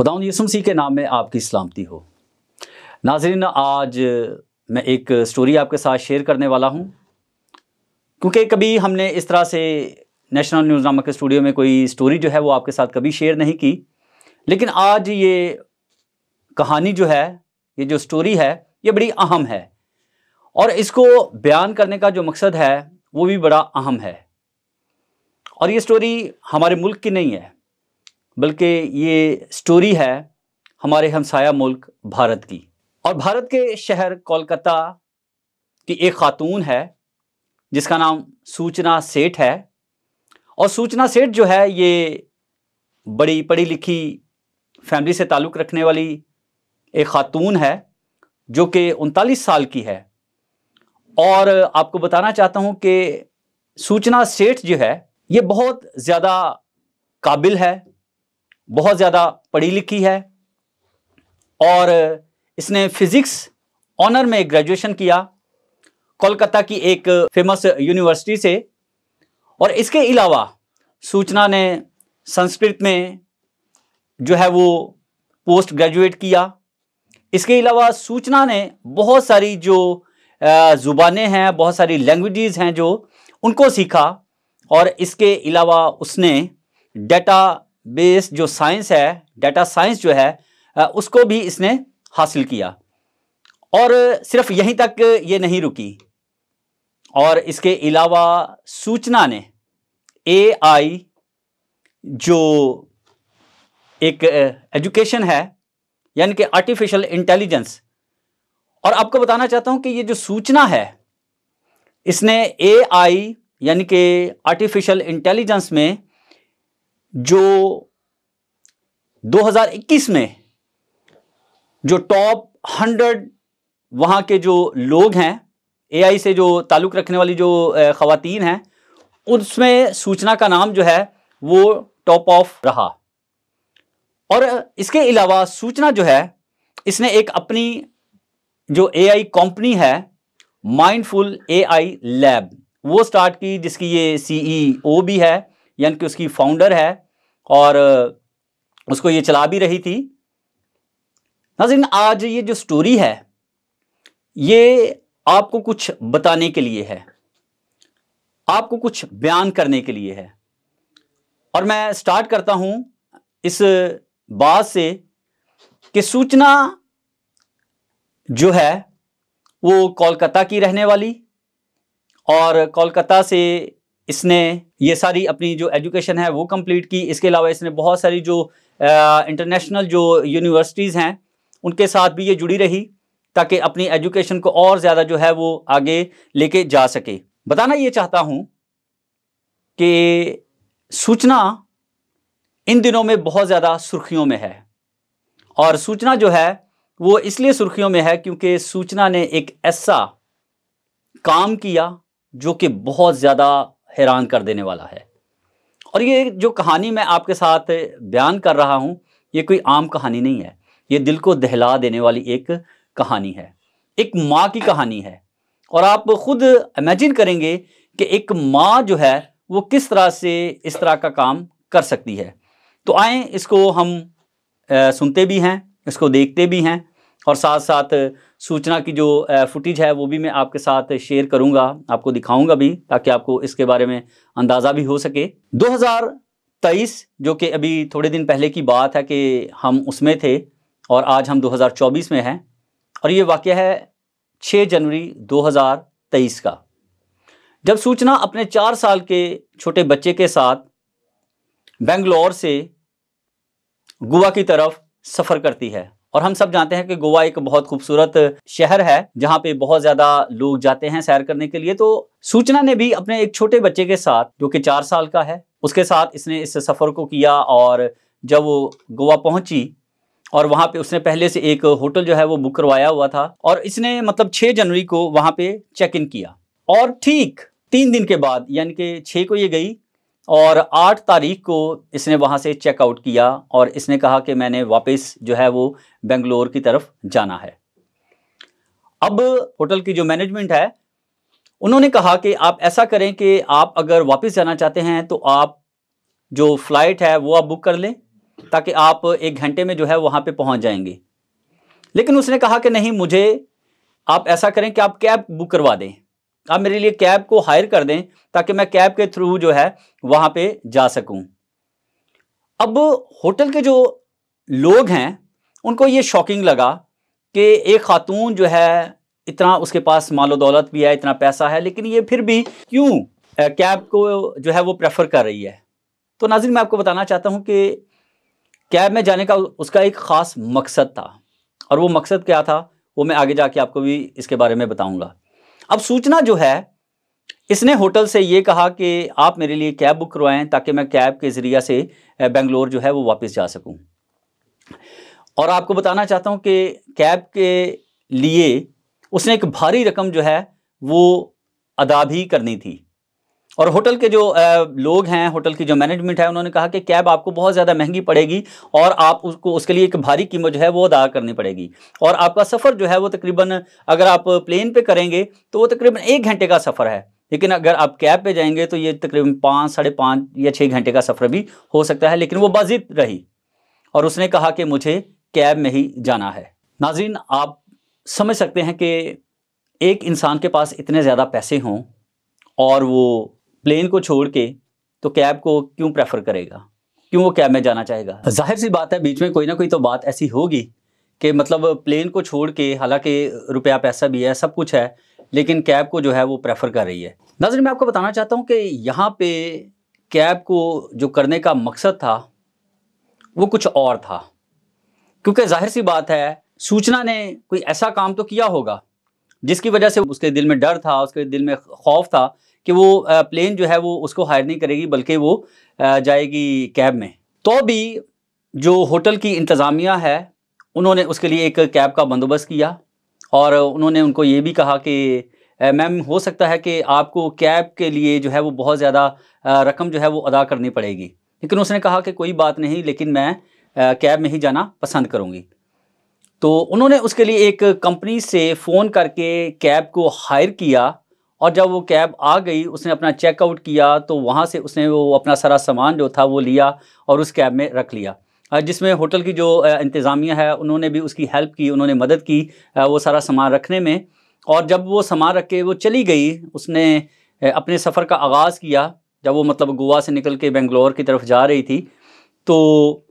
खुदा यसुम सी के नाम में आपकी सलामती हो नाजरीन आज मैं एक स्टोरी आपके साथ शेयर करने वाला हूँ क्योंकि कभी हमने इस तरह से नेशनल न्यूज़ नामक के स्टूडियो में कोई स्टोरी जो है वो आपके साथ कभी शेयर नहीं की लेकिन आज ये कहानी जो है ये जो स्टोरी है ये बड़ी अहम है और इसको बयान करने का जो मकसद है वो भी बड़ा अहम है और ये स्टोरी हमारे मुल्क की नहीं है बल्कि ये स्टोरी है हमारे हमसाया मुल्क भारत की और भारत के शहर कोलकाता की एक खातून है जिसका नाम सूचना सेठ है और सूचना सेठ जो है ये बड़ी पढ़ी लिखी फैमिली से ताल्लुक़ रखने वाली एक खातून है जो कि उनतालीस साल की है और आपको बताना चाहता हूँ कि सूचना सेठ जो है ये बहुत ज़्यादा काबिल है बहुत ज़्यादा पढ़ी लिखी है और इसने फिज़िक्स ऑनर में ग्रेजुएशन किया कोलकाता की एक फेमस यूनिवर्सिटी से और इसके अलावा सूचना ने संस्कृत में जो है वो पोस्ट ग्रेजुएट किया इसके अलावा सूचना ने बहुत सारी जो ज़ुबानें हैं बहुत सारी लैंग्वेजेस हैं जो उनको सीखा और इसके अलावा उसने डेटा बेस जो साइंस है डाटा साइंस जो है उसको भी इसने हासिल किया और सिर्फ यहीं तक ये नहीं रुकी और इसके अलावा सूचना ने एआई जो एक एजुकेशन है यानी कि आर्टिफिशियल इंटेलिजेंस और आपको बताना चाहता हूं कि ये जो सूचना है इसने एआई यानी कि आर्टिफिशियल इंटेलिजेंस में जो 2021 में जो टॉप 100 वहाँ के जो लोग हैं एआई से जो ताल्लुक़ रखने वाली जो खातन हैं उसमें सूचना का नाम जो है वो टॉप ऑफ रहा और इसके अलावा सूचना जो है इसने एक अपनी जो एआई कंपनी है माइंडफुल एआई लैब वो स्टार्ट की जिसकी ये सीईओ e भी है यानि कि उसकी फाउंडर है और उसको ये चला भी रही थी नाजिन आज ये जो स्टोरी है ये आपको कुछ बताने के लिए है आपको कुछ बयान करने के लिए है और मैं स्टार्ट करता हूं इस बात से कि सूचना जो है वो कोलकाता की रहने वाली और कोलकाता से इसने ये सारी अपनी जो एजुकेशन है वो कंप्लीट की इसके अलावा इसने बहुत सारी जो इंटरनेशनल जो यूनिवर्सिटीज़ हैं उनके साथ भी ये जुड़ी रही ताकि अपनी एजुकेशन को और ज़्यादा जो है वो आगे लेके जा सके बताना ये चाहता हूँ कि सूचना इन दिनों में बहुत ज़्यादा सुर्खियों में है और सूचना जो है वो इसलिए सुर्खियों में है क्योंकि सूचना ने एक ऐसा काम किया जो कि बहुत ज़्यादा हैरान कर देने वाला है और ये जो कहानी मैं आपके साथ बयान कर रहा हूँ ये कोई आम कहानी नहीं है ये दिल को दहला देने वाली एक कहानी है एक माँ की कहानी है और आप खुद इमेजिन करेंगे कि एक माँ जो है वो किस तरह से इस तरह का काम कर सकती है तो आए इसको हम सुनते भी हैं इसको देखते भी हैं और साथ साथ सूचना की जो फुटेज है वो भी मैं आपके साथ शेयर करूंगा आपको दिखाऊंगा भी ताकि आपको इसके बारे में अंदाज़ा भी हो सके 2023 जो कि अभी थोड़े दिन पहले की बात है कि हम उसमें थे और आज हम 2024 में हैं और ये वाक़ है 6 जनवरी 2023 का जब सूचना अपने चार साल के छोटे बच्चे के साथ बेंगलोर से गोवा की तरफ सफ़र करती है और हम सब जानते हैं कि गोवा एक बहुत खूबसूरत शहर है जहाँ पे बहुत ज़्यादा लोग जाते हैं सैर करने के लिए तो सूचना ने भी अपने एक छोटे बच्चे के साथ जो कि चार साल का है उसके साथ इसने इस सफ़र को किया और जब वो गोवा पहुंची और वहाँ पे उसने पहले से एक होटल जो है वो बुक करवाया हुआ था और इसने मतलब छः जनवरी को वहाँ पे चेक इन किया और ठीक तीन दिन के बाद यानी कि छे को ये गई और आठ तारीख को इसने वहाँ से चेकआउट किया और इसने कहा कि मैंने वापस जो है वो बेंगलोर की तरफ जाना है अब होटल की जो मैनेजमेंट है उन्होंने कहा कि आप ऐसा करें कि आप अगर वापस जाना चाहते हैं तो आप जो फ़्लाइट है वो आप बुक कर लें ताकि आप एक घंटे में जो है वहाँ पर पहुँच जाएंगे लेकिन उसने कहा कि नहीं मुझे आप ऐसा करें कि आप कैब बुक करवा दें आप मेरे लिए कैब को हायर कर दें ताकि मैं कैब के थ्रू जो है वहाँ पे जा सकूँ अब होटल के जो लोग हैं उनको ये शॉकिंग लगा कि एक खातून जो है इतना उसके पास मालो दौलत भी है इतना पैसा है लेकिन ये फिर भी क्यों कैब को जो है वो प्रेफर कर रही है तो नाजिर मैं आपको बताना चाहता हूँ कि कैब में जाने का उसका एक ख़ास मकसद था और वो मकसद क्या था वो मैं आगे जाके आपको भी इसके बारे में बताऊँगा अब सूचना जो है इसने होटल से ये कहा कि आप मेरे लिए कैब बुक करवाएं ताकि मैं कैब के ज़रिया से बेंगलोर जो है वो वापस जा सकूं और आपको बताना चाहता हूं कि कैब के लिए उसने एक भारी रकम जो है वो अदा भी करनी थी और होटल के जो लोग हैं होटल की जो मैनेजमेंट है उन्होंने कहा कि कैब आपको बहुत ज़्यादा महंगी पड़ेगी और आप उसको उसके लिए एक भारी कीमत जो है वो अदा करनी पड़ेगी और आपका सफ़र जो है वो तकरीबन अगर आप प्लेन पे करेंगे तो वो तकरीबन एक घंटे का सफ़र है लेकिन अगर आप कैब पे जाएंगे तो ये तकरीबन पाँच साढ़े पाँच या छः घंटे का सफ़र भी हो सकता है लेकिन वो बाजिद रही और उसने कहा कि मुझे कैब में ही जाना है नाजिन आप समझ सकते हैं कि एक इंसान के पास इतने ज़्यादा पैसे हों और वो प्लेन को छोड़ के तो कैब को क्यों प्रेफर करेगा क्यों वो कैब में जाना चाहेगा जाहिर सी बात है बीच में कोई ना कोई तो बात ऐसी होगी कि मतलब प्लेन को छोड़ के हालांकि रुपया पैसा भी है सब कुछ है लेकिन कैब को जो है वो प्रेफर कर रही है नजर मैं आपको बताना चाहता हूँ कि यहाँ पे कैब को जो करने का मकसद था वो कुछ और था क्योंकि जाहिर सी बात है सूचना ने कोई ऐसा काम तो किया होगा जिसकी वजह से उसके दिल में डर था उसके दिल में खौफ था कि वो प्लेन जो है वो उसको हायर नहीं करेगी बल्कि वो जाएगी कैब में तो भी जो होटल की इंतज़ामिया है उन्होंने उसके लिए एक कैब का बंदोबस्त किया और उन्होंने उनको ये भी कहा कि मैम हो सकता है कि आपको कैब के लिए जो है वो बहुत ज़्यादा रकम जो है वो अदा करनी पड़ेगी लेकिन उसने कहा कि कोई बात नहीं लेकिन मैं कैब में ही जाना पसंद करूँगी तो उन्होंने उसके लिए एक कंपनी से फ़ोन करके कैब को हायर किया और जब वो कैब आ गई उसने अपना चेकआउट किया तो वहाँ से उसने वो अपना सारा सामान जो था वो लिया और उस कैब में रख लिया जिसमें होटल की जो इंतज़ामिया है उन्होंने भी उसकी हेल्प की उन्होंने मदद की वो सारा सामान रखने में और जब वो सामान रख के वो चली गई उसने अपने सफ़र का आगाज़ किया जब वो मतलब गोवा से निकल के बेंगलोर की तरफ जा रही थी तो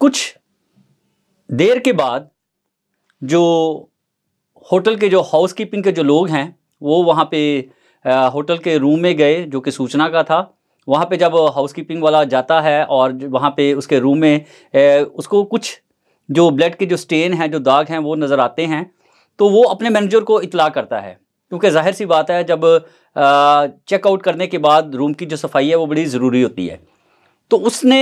कुछ देर के बाद जो होटल के जो हाउस कीपिंग के जो लोग हैं वो वहाँ पे होटल के रूम में गए जो कि सूचना का था वहाँ पे जब हाउसकीपिंग वाला जाता है और वहाँ पे उसके रूम में उसको कुछ जो ब्लड के जो स्टेन हैं जो दाग हैं वो नज़र आते हैं तो वो अपने मैनेजर को इतला करता है क्योंकि जाहिर सी बात है जब चेकआउट करने के बाद रूम की जो सफाई है वो बड़ी ज़रूरी होती है तो उसने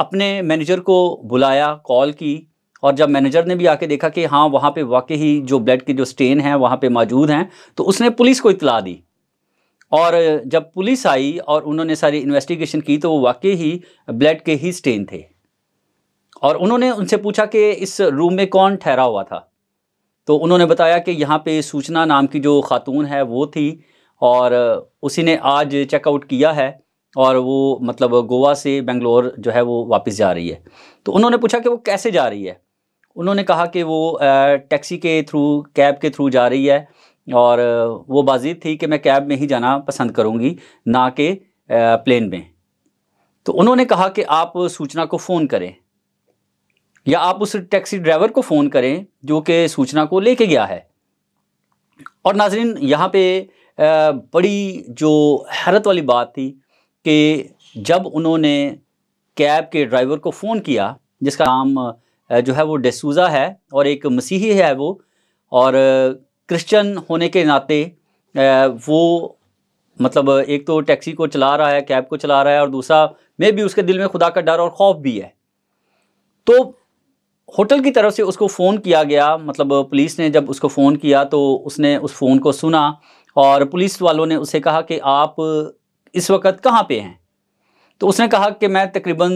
अपने मैनेजर को बुलाया कॉल की और जब मैनेजर ने भी आके देखा कि हाँ वहाँ पे वाकई ही जो ब्लड के जो स्टेन हैं वहाँ पे मौजूद हैं तो उसने पुलिस को इतला दी और जब पुलिस आई और उन्होंने सारी इन्वेस्टिगेशन की तो वो वाकई ही ब्लड के ही स्टेन थे और उन्होंने उनसे पूछा कि इस रूम में कौन ठहरा हुआ था तो उन्होंने बताया कि यहाँ पे सूचना नाम की जो खातून है वो थी और उसी ने आज चेकआउट किया है और वो मतलब गोवा से बेंगलोर जो है वो वापस जा रही है तो उन्होंने पूछा कि वो कैसे जा रही है उन्होंने कहा कि वो टैक्सी के थ्रू कैब के थ्रू जा रही है और वो बाजी थी कि मैं कैब में ही जाना पसंद करूँगी ना कि प्लेन में तो उन्होंने कहा कि आप सूचना को फ़ोन करें या आप उस टैक्सी ड्राइवर को फ़ोन करें जो कि सूचना को लेके गया है और नाजरीन यहाँ पे बड़ी जो हैरत वाली बात थी कि जब उन्होंने कैब के ड्राइवर को फ़ोन किया जिसका नाम जो है वो डेसूज़ा है और एक मसीही है वो और क्रिश्चियन होने के नाते वो मतलब एक तो टैक्सी को चला रहा है कैब को चला रहा है और दूसरा मे भी उसके दिल में खुदा का डर और खौफ भी है तो होटल की तरफ से उसको फ़ोन किया गया मतलब पुलिस ने जब उसको फ़ोन किया तो उसने उस फ़ोन को सुना और पुलिस वालों ने उसे कहा कि आप इस वक्त कहाँ पे हैं तो उसने कहा कि मैं तकरीबन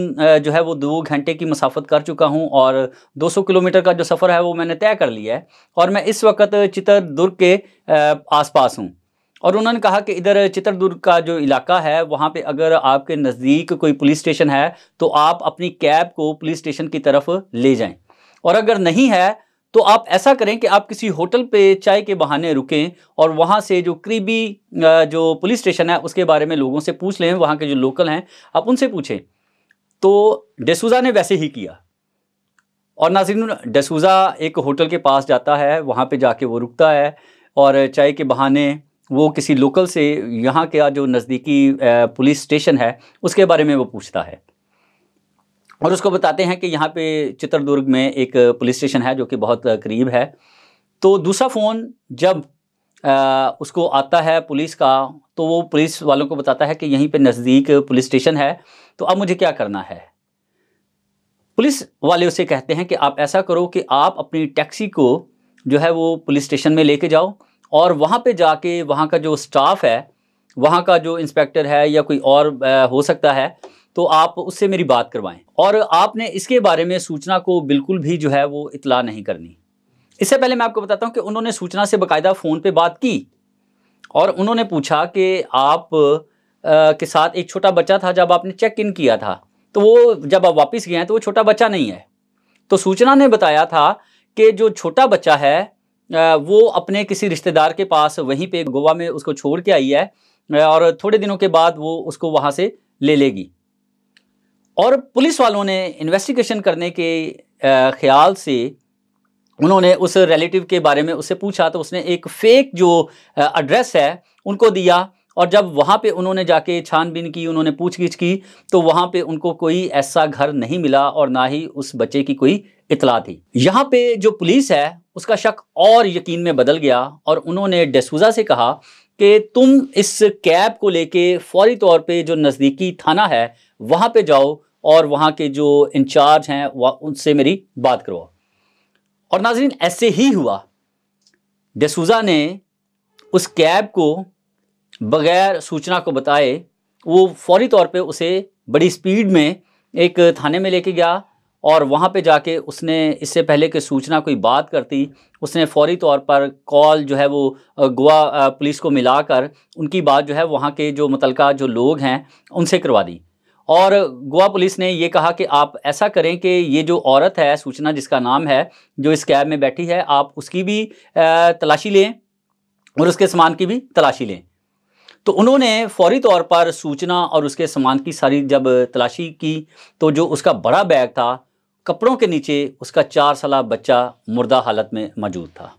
जो है वो दो घंटे की मसाफत कर चुका हूँ और 200 किलोमीटर का जो सफ़र है वो मैंने तय कर लिया है और मैं इस वक्त चित्रदुर्ग के आसपास हूँ और उन्होंने कहा कि इधर चित्रदुर्ग का जो इलाका है वहाँ पे अगर आपके नज़दीक कोई पुलिस स्टेशन है तो आप अपनी कैब को पुलिस स्टेशन की तरफ ले जाएँ और अगर नहीं है तो आप ऐसा करें कि आप किसी होटल पे चाय के बहाने रुकें और वहाँ से जो करीबी जो पुलिस स्टेशन है उसके बारे में लोगों से पूछ लें वहाँ के जो लोकल हैं आप उनसे पूछें तो डेसूज़ा ने वैसे ही किया और नाजरीन डसूज़ा एक होटल के पास जाता है वहाँ पे जाके वो रुकता है और चाय के बहाने वो किसी लोकल से यहाँ के जो नज़दीकी पुलिस स्टेशन है उसके बारे में वो पूछता है और उसको बताते हैं कि यहाँ पे चित्रदुर्ग में एक पुलिस स्टेशन है जो कि बहुत करीब है तो दूसरा फ़ोन जब आ, उसको आता है पुलिस का तो वो पुलिस वालों को बताता है कि यहीं पे नज़दीक पुलिस स्टेशन है तो अब मुझे क्या करना है पुलिस वाले उसे कहते हैं कि आप ऐसा करो कि आप अपनी टैक्सी को जो है वो पुलिस स्टेशन में लेके जाओ और वहाँ पे जाके वहाँ का जो स्टाफ है वहाँ का जो इंस्पेक्टर है या कोई और आ, हो सकता है तो आप उससे मेरी बात करवाएं और आपने इसके बारे में सूचना को बिल्कुल भी जो है वो इतला नहीं करनी इससे पहले मैं आपको बताता हूँ कि उन्होंने सूचना से बाकायदा फ़ोन पे बात की और उन्होंने पूछा कि आप आ, के साथ एक छोटा बच्चा था जब आपने चेक इन किया था तो वो जब आप वापस गए हैं तो वो छोटा बच्चा नहीं है तो सूचना ने बताया था कि जो छोटा बच्चा है वो अपने किसी रिश्तेदार के पास वहीं पे गोवा में उसको छोड़ के आई है और थोड़े दिनों के बाद वो उसको वहाँ से ले लेगी और पुलिस वालों ने इन्वेस्टिगेशन करने के ख्याल से उन्होंने उस रिलेटिव के बारे में उससे पूछा तो उसने एक फ़ेक जो एड्रेस है उनको दिया और जब वहाँ पे उन्होंने जाके छानबीन की उन्होंने पूछगिछ की तो वहाँ पे उनको कोई ऐसा घर नहीं मिला और ना ही उस बच्चे की कोई इतला थी यहाँ पे जो पुलिस है उसका शक और यकीन में बदल गया और उन्होंने डेसूजा से कहा कि तुम इस कैब को लेके फौरी तौर पे जो नज़दीकी थाना है वहाँ पे जाओ और वहाँ के जो इंचार्ज हैं वह उनसे मेरी बात करवाओ और नाजरीन ऐसे ही हुआ डसूज़ा ने उस कैब को बग़ैर सूचना को बताए वो फौरी तौर पे उसे बड़ी स्पीड में एक थाने में लेके गया और वहाँ पे जाके उसने इससे पहले के सूचना कोई बात करती उसने फौरी तौर पर कॉल जो है वो गोवा पुलिस को मिलाकर उनकी बात जो है वहाँ के जो मुतलका जो लोग हैं उनसे करवा दी और गोवा पुलिस ने ये कहा कि आप ऐसा करें कि ये जो औरत है सूचना जिसका नाम है जो इस कैब में बैठी है आप उसकी भी तलाशी लें और उसके सामान की भी तलाशी लें तो उन्होंने फौरी तौर पर सूचना और उसके सामान की सारी जब तलाशी की तो जो उसका बड़ा बैग था कपड़ों के नीचे उसका चार साल बच्चा मुर्दा हालत में मौजूद था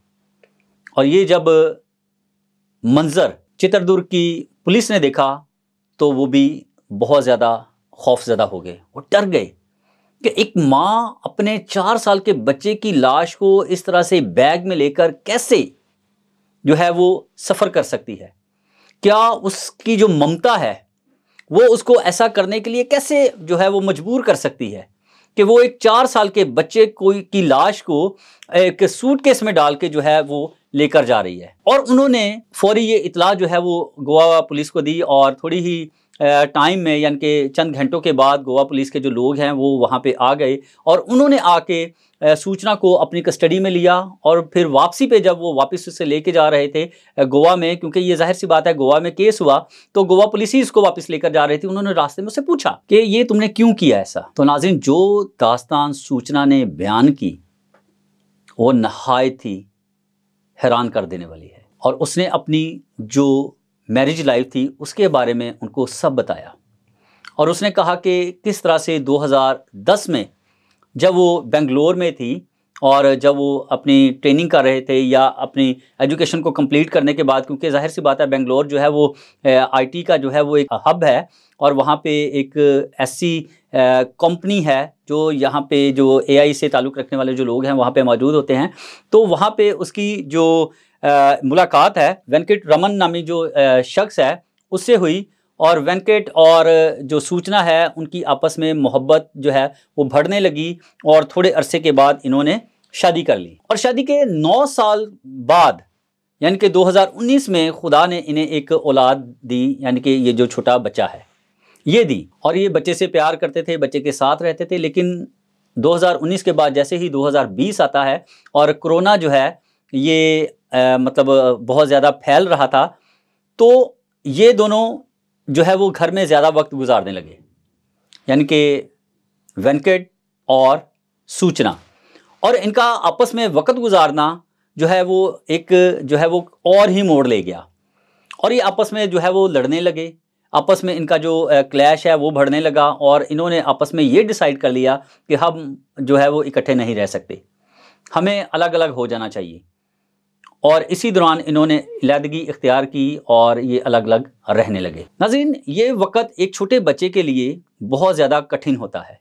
और ये जब मंज़र चित्रदुर्ग की पुलिस ने देखा तो वो भी बहुत ज़्यादा खौफ ज्यादा हो गए वो डर गए कि एक माँ अपने चार साल के बच्चे की लाश को इस तरह से बैग में लेकर कैसे जो है वो सफ़र कर सकती है क्या उसकी जो ममता है वो उसको ऐसा करने के लिए कैसे जो है वो मजबूर कर सकती है कि वो एक चार साल के बच्चे को की लाश को एक सूट केस में डाल के जो है वो लेकर जा रही है और उन्होंने फौरी ये इतला जो है वो गोवा पुलिस को दी और थोड़ी ही टाइम में यानी कि चंद घंटों के बाद गोवा पुलिस के जो लोग हैं वो वहाँ पे आ गए और उन्होंने आके सूचना को अपनी कस्टडी में लिया और फिर वापसी पे जब वो वापस उसे लेके जा रहे थे गोवा में क्योंकि ये जाहिर सी बात है गोवा में केस हुआ तो गोवा पुलिस ही इसको वापस लेकर जा रही थी उन्होंने रास्ते में उससे पूछा कि ये तुमने क्यों किया ऐसा तो नाजिन जो दास्तान सूचना ने बयान की वो नहाय ही हैरान कर देने वाली है और उसने अपनी जो मैरिज लाइफ थी उसके बारे में उनको सब बताया और उसने कहा कि किस तरह से 2010 में जब वो बेंगलोर में थी और जब वो अपनी ट्रेनिंग कर रहे थे या अपनी एजुकेशन को कंप्लीट करने के बाद क्योंकि जाहिर सी बात है बेंगलोर जो है वो आईटी का जो है वो एक हब है और वहाँ पे एक ऐसी कंपनी है जो यहाँ पे जो एआई से ताल्लुक़ रखने वाले जो लोग हैं वहाँ पे मौजूद होते हैं तो वहाँ पे उसकी जो आ, मुलाकात है वेंकट रमन नामी जो शख्स है उससे हुई और वेंकट और जो सूचना है उनकी आपस में मोहब्बत जो है वो बढ़ने लगी और थोड़े अरसे के बाद इन्होंने शादी कर ली और शादी के नौ साल बाद यानी कि 2019 में खुदा ने इन्हें एक औलाद दी यानी कि ये जो छोटा बच्चा है ये दी और ये बच्चे से प्यार करते थे बच्चे के साथ रहते थे लेकिन 2019 के बाद जैसे ही 2020 आता है और कोरोना जो है ये आ, मतलब बहुत ज़्यादा फैल रहा था तो ये दोनों जो है वो घर में ज़्यादा वक्त गुजारने लगे यानी कि वेंकट और सूचना और इनका आपस में वक्त गुजारना जो है वो एक जो है वो और ही मोड़ ले गया और ये आपस में जो है वो लड़ने लगे आपस में इनका जो क्लैश है वो बढ़ने लगा और इन्होंने आपस में ये डिसाइड कर लिया कि हम जो है वो इकट्ठे नहीं रह सकते हमें अलग अलग हो जाना चाहिए और इसी दौरान इन्होंने इलादगी इख्तियार की और ये अलग अलग रहने लगे नाजीन ये वक्त एक छोटे बच्चे के लिए बहुत ज़्यादा कठिन होता है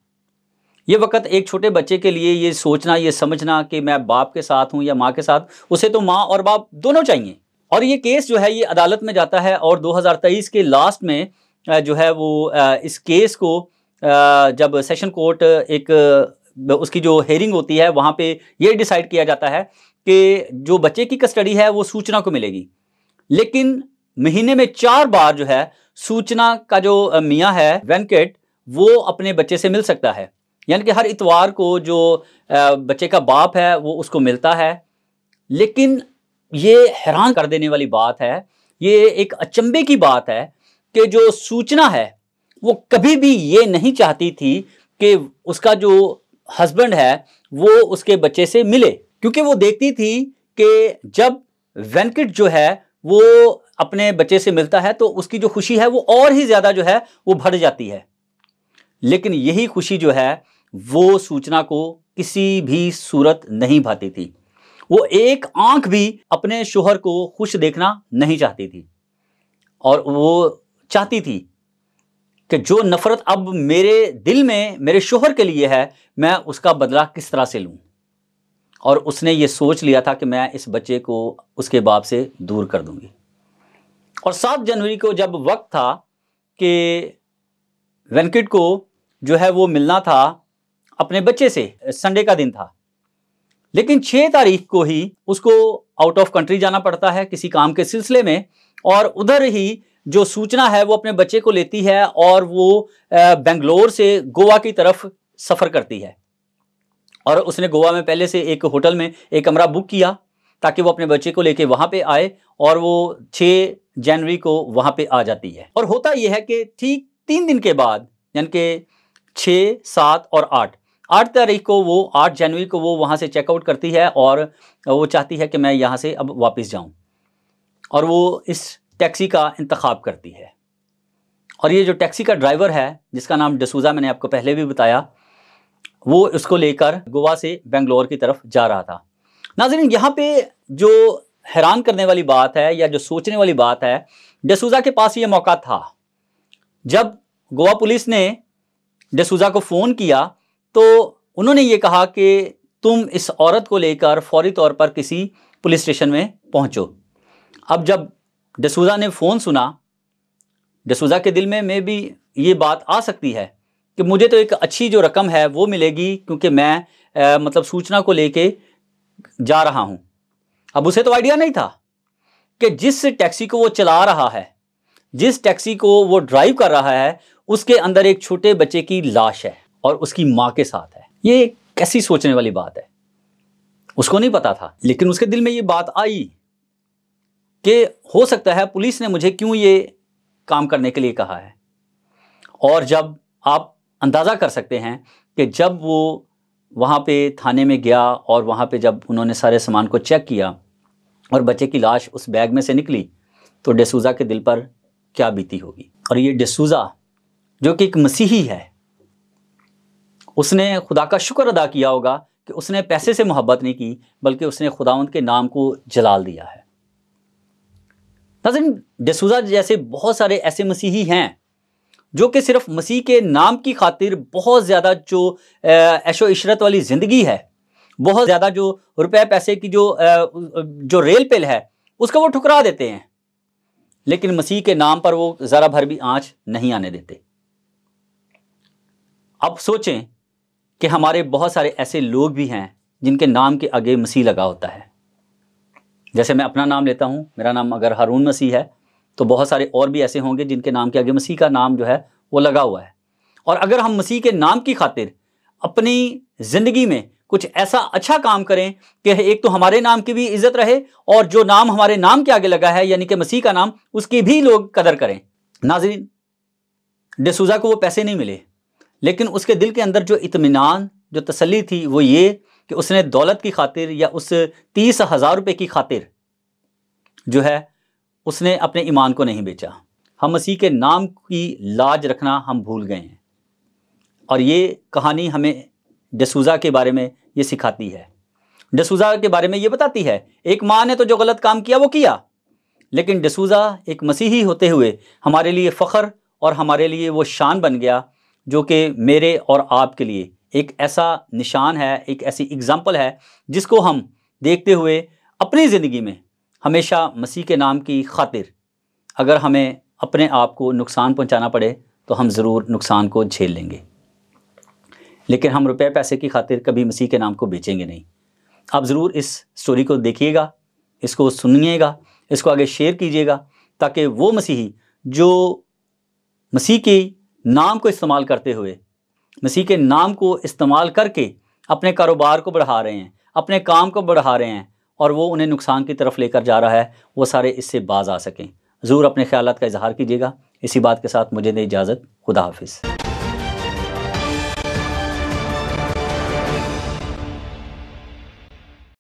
ये वक्त एक छोटे बच्चे के लिए ये सोचना ये समझना कि मैं बाप के साथ हूँ या माँ के साथ उसे तो माँ और बाप दोनों चाहिए और ये केस जो है ये अदालत में जाता है और 2023 के लास्ट में जो है वो इस केस को जब सेशन कोर्ट एक उसकी जो हेयरिंग होती है वहाँ पे ये डिसाइड किया जाता है कि जो बच्चे की कस्टडी है वो सूचना को मिलेगी लेकिन महीने में चार बार जो है सूचना का जो मियाँ है वेंकट वो अपने बच्चे से मिल सकता है यानी कि हर इतवार को जो बच्चे का बाप है वो उसको मिलता है लेकिन ये हैरान कर देने वाली बात है ये एक अचंबे की बात है कि जो सूचना है वो कभी भी ये नहीं चाहती थी कि उसका जो हस्बैंड है वो उसके बच्चे से मिले क्योंकि वो देखती थी कि जब वेंकट जो है वो अपने बच्चे से मिलता है तो उसकी जो खुशी है वो और ही ज़्यादा जो है वो भर जाती है लेकिन यही खुशी जो है वो सूचना को किसी भी सूरत नहीं भाती थी वो एक आंख भी अपने शोहर को खुश देखना नहीं चाहती थी और वो चाहती थी कि जो नफ़रत अब मेरे दिल में मेरे शोहर के लिए है मैं उसका बदला किस तरह से लूं और उसने ये सोच लिया था कि मैं इस बच्चे को उसके बाप से दूर कर दूंगी और सात जनवरी को जब वक्त था कि वेंकट को जो है वो मिलना था अपने बच्चे से संडे का दिन था लेकिन छः तारीख को ही उसको आउट ऑफ कंट्री जाना पड़ता है किसी काम के सिलसिले में और उधर ही जो सूचना है वो अपने बच्चे को लेती है और वो बेंगलोर से गोवा की तरफ सफ़र करती है और उसने गोवा में पहले से एक होटल में एक कमरा बुक किया ताकि वो अपने बच्चे को लेके वहाँ पे आए और वो 6 जनवरी को वहाँ पे आ जाती है और होता यह है कि ठीक तीन दिन के बाद यानी कि छः सात और आठ आठ तारीख को वो आठ जनवरी को वो वहाँ से चेकआउट करती है और वो चाहती है कि मैं यहाँ से अब वापस जाऊँ और वो इस टैक्सी का इंतखब करती है और ये जो टैक्सी का ड्राइवर है जिसका नाम डसूज़ा मैंने आपको पहले भी बताया वो उसको लेकर गोवा से बेंगलोर की तरफ जा रहा था नाजरीन यहाँ पे जो हैरान करने वाली बात है या जो सोचने वाली बात है डसूज़ा के पास ये मौका था जब गोवा पुलिस ने डसूज़ा को फ़ोन किया तो उन्होंने ये कहा कि तुम इस औरत को लेकर फौरी तौर पर किसी पुलिस स्टेशन में पहुंचो अब जब डसूजा ने फ़ोन सुना डसूजा के दिल में मे भी ये बात आ सकती है कि मुझे तो एक अच्छी जो रकम है वो मिलेगी क्योंकि मैं ए, मतलब सूचना को लेके जा रहा हूँ अब उसे तो आइडिया नहीं था कि जिस टैक्सी को वो चला रहा है जिस टैक्सी को वो ड्राइव कर रहा है उसके अंदर एक छोटे बच्चे की लाश है और उसकी माँ के साथ है ये कैसी सोचने वाली बात है उसको नहीं पता था लेकिन उसके दिल में ये बात आई कि हो सकता है पुलिस ने मुझे क्यों ये काम करने के लिए कहा है और जब आप अंदाज़ा कर सकते हैं कि जब वो वहाँ पे थाने में गया और वहाँ पे जब उन्होंने सारे सामान को चेक किया और बच्चे की लाश उस बैग में से निकली तो डिसूज़ा के दिल पर क्या बीती होगी और ये डिसूज़ा जो कि एक मसीही है उसने खुदा का शुक्र अदा किया होगा कि उसने पैसे से मोहब्बत नहीं की बल्कि उसने खुदावंद के नाम को जलाल दिया है डसूज़ा जैसे बहुत सारे ऐसे मसीही हैं जो कि सिर्फ मसीह के नाम की खातिर बहुत ज़्यादा जो ऐशो इशरत वाली ज़िंदगी है बहुत ज़्यादा जो रुपए पैसे की जो जो रेल पेल है उसका वो ठुकरा देते हैं लेकिन मसीह के नाम पर वो ज़रा भर भी आँच नहीं आने देते अब सोचें कि हमारे बहुत सारे ऐसे लोग भी हैं जिनके नाम के आगे मसीह लगा होता है जैसे मैं अपना नाम लेता हूँ मेरा नाम अगर हारून मसीह है तो बहुत सारे और भी ऐसे होंगे जिनके नाम के आगे मसीह का नाम जो है वो लगा हुआ है और अगर हम मसीह के नाम की खातिर अपनी ज़िंदगी में कुछ ऐसा अच्छा काम करें कि एक तो हमारे नाम की भी इज्जत रहे और जो नाम हमारे नाम के आगे लगा है यानी कि मसीह का नाम उसकी भी लोग कदर करें नाजरीन डिसूजा को वो पैसे नहीं मिले लेकिन उसके दिल के अंदर जो इतमान जो तसली थी वो ये कि उसने दौलत की खातिर या उस तीस हज़ार रुपये की खातिर जो है उसने अपने ईमान को नहीं बेचा हम मसीह के नाम की लाज रखना हम भूल गए हैं और ये कहानी हमें डसूज़ा के बारे में ये सिखाती है डसूज़ा के बारे में ये बताती है एक माँ ने तो जो गलत काम किया वो किया लेकिन डसूज़ा एक मसीही होते हुए हमारे लिए फ़ख्र और हमारे लिए वो शान बन गया जो कि मेरे और आपके लिए एक ऐसा निशान है एक ऐसी एग्ज़ाम्पल है जिसको हम देखते हुए अपनी ज़िंदगी में हमेशा मसीह के नाम की खातिर अगर हमें अपने आप को नुकसान पहुंचाना पड़े तो हम ज़रूर नुकसान को झेल लेंगे लेकिन हम रुपए पैसे की खातिर कभी मसीह के नाम को बेचेंगे नहीं आप ज़रूर इस स्टोरी को देखिएगा इसको सुनिएगा इसको आगे शेयर कीजिएगा ताकि वो मसीही जो मसीह की नाम को इस्तेमाल करते हुए मसीह के नाम को इस्तेमाल करके अपने कारोबार को बढ़ा रहे हैं अपने काम को बढ़ा रहे हैं और वो उन्हें नुकसान की तरफ लेकर जा रहा है वो सारे इससे बाज आ सकें ज़रूर अपने ख्याल का इजहार कीजिएगा इसी बात के साथ मुझे दें इजाज़त खुदा हाफिज़